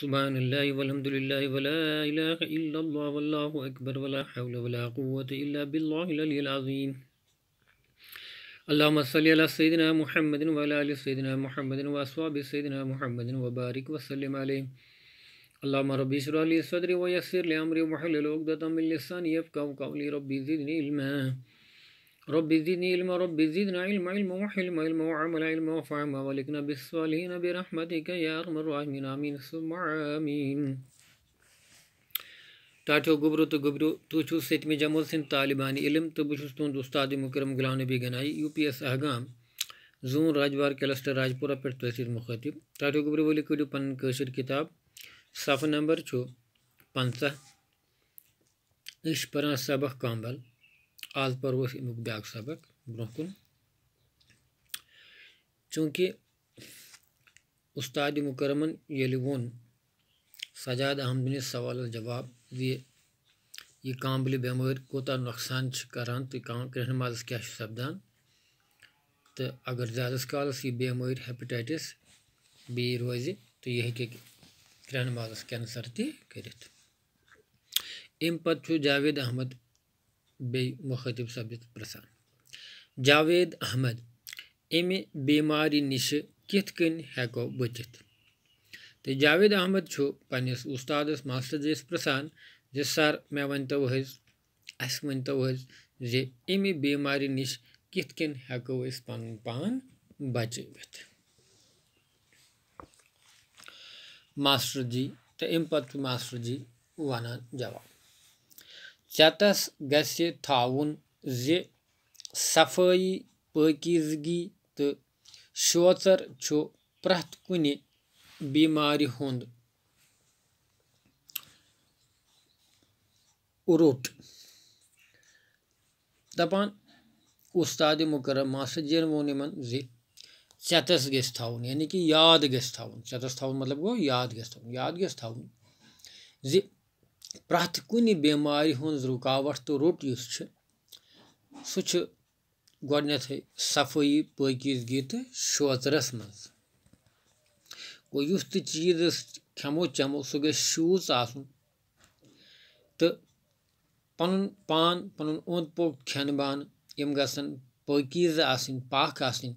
سبحان الله والحمد لله ولا إله إلا الله والله أكبر ولا حول ولا قوة إلا بالله العلي العظيم اللهم صل على سيدنا محمد وعلى آل سيدنا محمد وأصحاب سيدنا محمد وبارك وسلم عليه اللهم ربي اشرح لي صدري ويسر لي أمري واحلل عقدة من لساني يفقهوا قولي ربي زدني علما رب زدني علما رب زدنا علما علما وحلما علما وعمل علما وفعما ولكنا بالصالحين برحمتك يا أرحم الراحمين آمين ثم آمين ٹاٹھو گبرو تو گبرو تو چھو ستمی جمل سن طالبان علم تو بہس تہد استاد مکرم Ghulam Nabi Ganai U P S Ahgam zone Rajwar cluster Rajpora پر تحصیل مخاطب ٹاٹھو گبرو ولی کڑو پن قشر کتاب صفحہ نمبر چھ پنچہ اس پران سبق کامبل آز پَرو أسۍ اَمیُک بیٛاکھ سبق برٛونٛہہ کُن چوٗنٛکہِ اُستادِ مُکرمَن ییٚلہِ ووٚن سجاد احمدٕنِس سوالَس جواب زِ یہِ کامبلہِ بٮ۪مٲرۍ کوٗتاہ نۄقصان چھِ کَران تہٕ کرٛہنہِ مازَس کیٛاہ چھُ سَپدان تہٕ اگر زیادَس کالَس یہِ بٮ۪مٲرۍ ہیپٹایٹِس بیٚیہِ روزِ تہٕ یہِ ہیٚکہِ کرٛہنہِ مازَس کینسَر تہِ کٔرِتھ اَمہِ پَتہٕ چھُ جاوید احمد मुखतब سپدِتھ پرٛژھان جاوید احمد امہِ بٮ۪مارِ نِشہِ کِتھ کٔنۍ ہٮ۪کو بٔچِتھ تہٕ جاوید احمد چھُ پنٛنِس اُستادَس ماسٹر جِیَس پرٛژھان زِ سَر مےٚ ؤنۍتو حظ اَسہِ ؤنۍتو حظ زِ امہِ بٮ۪مارِ نِش کِتھ کٔنۍ ہٮ۪کو أسۍ پَنُن پان بَچٲوِتھ ماسٹر جی تہٕ اَمہِ پَتہٕ چھُ ماسٹر جی وَنان جواب ژٮ۪تَس گژھِ تھاوُن زِ صفٲیی پٲکیٖزگی تہٕ شوژَر چھُ پرٛٮ۪تھ کُنہِ بٮ۪مارِ ہُنٛد روٹ دَپان اُستادِ مُکرم ماسٹر جِیَن ووٚن یِمَن زِ ژٮ۪تَس گژھِ تھاوُن یعنی کہِ یاد گژھِ تھاوُن ژٮ۪تَس تھاوُن مطلب گوٚو یاد گژھِ تھاوُن یاد گژھِ تھاوُن زِ پرٛٮ۪تھ کُنہِ بٮ۪مارِ ہٕنٛز رُکاوَٹ تہٕ روٚٹ یُس چھُ سُہ چھُ گۄڈٕنٮ۪تھٕے صفٲیی پٲکیٖزگی تہٕ شوژرَس منٛز گوٚو یُس تہِ چیٖز أسۍ کھٮ۪مو چٮ۪مو سُہ گژھِ شوٗژ آسُن تہٕ پَنُن پان پَنُن اوٚنٛد پوٚک کھٮ۪ن بانہٕ یِم گژھن پٲکیٖزٕ آسٕنۍ پاک آسٕنۍ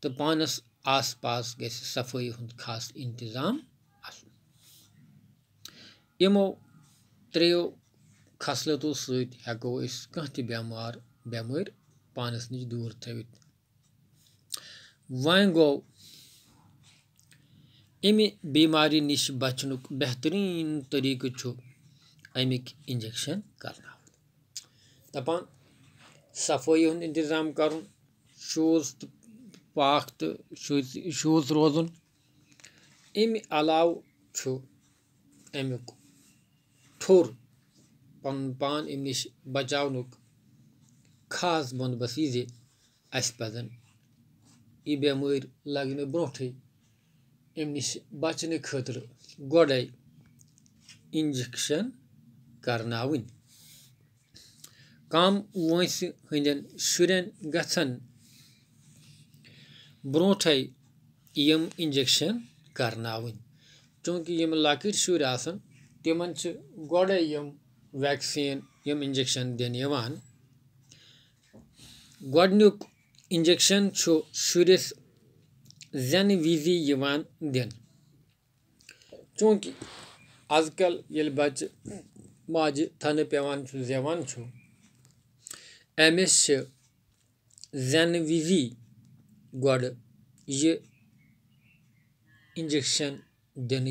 تہٕ پانَس آس پاس گژھِ صفٲیی ہُنٛد خاص انتظام آسُن یِمو ترٛیٚیو خصلتو سۭتۍ ہٮ۪کو أسۍ کانٛہہ تہِ بٮ۪مار بٮ۪مٲرۍ پانَس نِش دوٗر تھٲوِتھ وۄنۍ گوٚو امہِ بیمارِ نِش بچنُک بہتریٖن طٔریٖقہٕ چھُ اَمِکۍ اِنجَکشَن کَرناوٕنۍ دَپان صفٲیی ہُنٛد اِنتظام کَرُن شوٗز تہٕ پاک تہٕ شوٗژ روزُن امہِ علاوٕ چھُ اَمیُک تھوٚر پَنُن پان اَمہِ نِش بچاونُک خاص بنٛدوبست یہِ زِ اَسہِ پَزَن یہِ بٮ۪مٲرۍ لَگنہٕ برٛونٛٹھٕے اَمہِ نِش بَچنہٕ خٲطرٕ گۄڈَے اِنجَکشَن کَرناوٕنۍ کَم وٲنٛسہِ ہٕنٛدٮ۪ن شُرٮ۪ن گژھن برٛونٛٹھَے یِم اِنجَکشَن کَرناوٕنۍ چوٗنٛکہِ یِم لۄکٕٹۍ شُرۍ آسَن तिम गोडे यम वैक्सीन यम इंजेक्शन दिन गोडनुक इंजेक्शन शुरस जन वजि दिन चूँकि आजकल ये बच माज थन पेवान जेवान अमिस जन वजि गोड यह इंजेक्शन दिन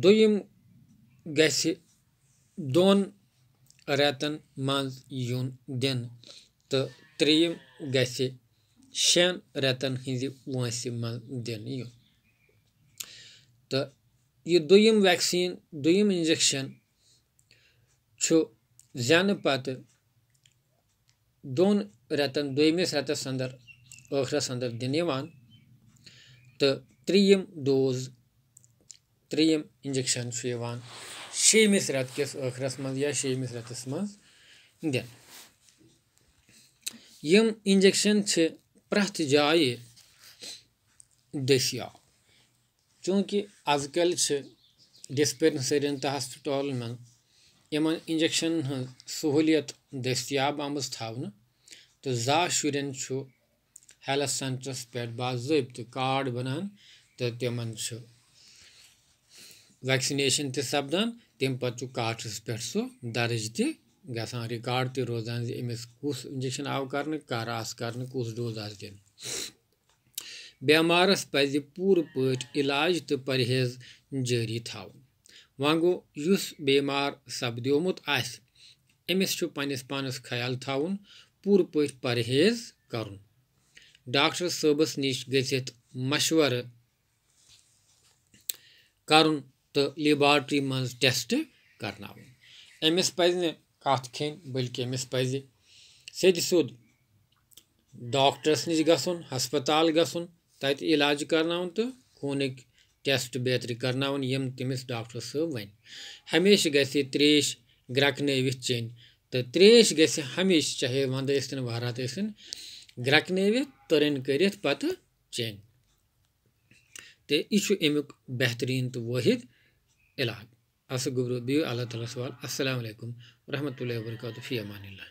دوٚیِم گژھِ دۄن رٮ۪تن منٛز یُن دِنہٕ تہٕ ترٛیٚیِم گژھِ شٮ۪ن رٮ۪تن ہٕنٛزِ وٲنٛسہِ منٛز دِنہٕ یُن تہٕ یہِ دوٚیِم ویکسیٖن دوٚیِم اِنجکشن چھُ زٮ۪نہٕ پتہٕ دۄن رٮ۪تن دوٚیمِس رٮ۪تس انٛدر ٲخرس انٛدر دِنہٕ یِوان تہٕ ترٛیٚیِم ڈوز ترٛیٚیِم اِنجَکشَن چھُ یِوان شیٚمِس رٮ۪تہٕ کِس ٲخرَس منٛز یا شیٚمِس رٮ۪تَس منٛز دِنہٕ یِم اِنجَکشَن چھِ پرٛٮ۪تھ جایہِ دٔستیاب چوٗنٛکہِ اَزکَل چھِ ڈِسپٮ۪نسٔرِیَن تہٕ ہاسپِٹالَن منٛز یِمَن اِنجَکشَنَن ہٕنٛز سہوٗلیت دٔستیاب آمٕژ تھاونہٕ تہٕ زا شُرٮ۪ن چھُ ہٮ۪لٕتھ سٮ۪نٹَرَس پٮ۪ٹھ باضٲبطہٕ کارڈ بَنان تہٕ تِمَن چھُ ویکسِنیشن تہِ سَپدان تَمہِ پَتہٕ چھُ کاغذَس پٮ۪ٹھ سُہ درٕج تہِ گژھان رِکاڈ تہِ روزان زِ أمِس کُس اِنجَکشَن آو کَرنہٕ کَر آسہٕ کَرنہٕ کُس ڈوز آسہٕ دِنہٕ بٮ۪مارَس پَزِ پوٗرٕ پٲٹھۍ علاج تہٕ پرہیز جٲری تھاوُن وۄنۍ گوٚو یُس بٮ۪مار سَپدیومُت آسہِ أمِس چھُ پنٛنِس پانَس خیال تھاوُن پوٗرٕ پٲٹھۍ پرہیز کَرُن ڈاکٹر صٲبَس نِش گٔژھِتھ مَشوَرٕ کَرُن तो लेबार्ट्री मज टेस्ट करना अमिस पजन कत खेन बल्कि अमिस पज सीध सूद डॉक्टरस नश ग हस्पताल ग तत इलाज करना तो खून टेस्ट बेहतर करना यम तमिस डॉक्टर सब वन हमेशा गि त्रेश ग्रकनवित चेन तो त्रेश गि हमेशा चाहे वंद वहरात ग्रकनवित तरन कर पत चेन तो यह अमुक बेहतरीन तो वाहिद এলাহ আসুক গুবরু বিউ আল্লাহ তালা সওয়াল আসসালামু আলাইকুম রহমতুল্লাহ বরকাত ফিয়ামানিল্লাহ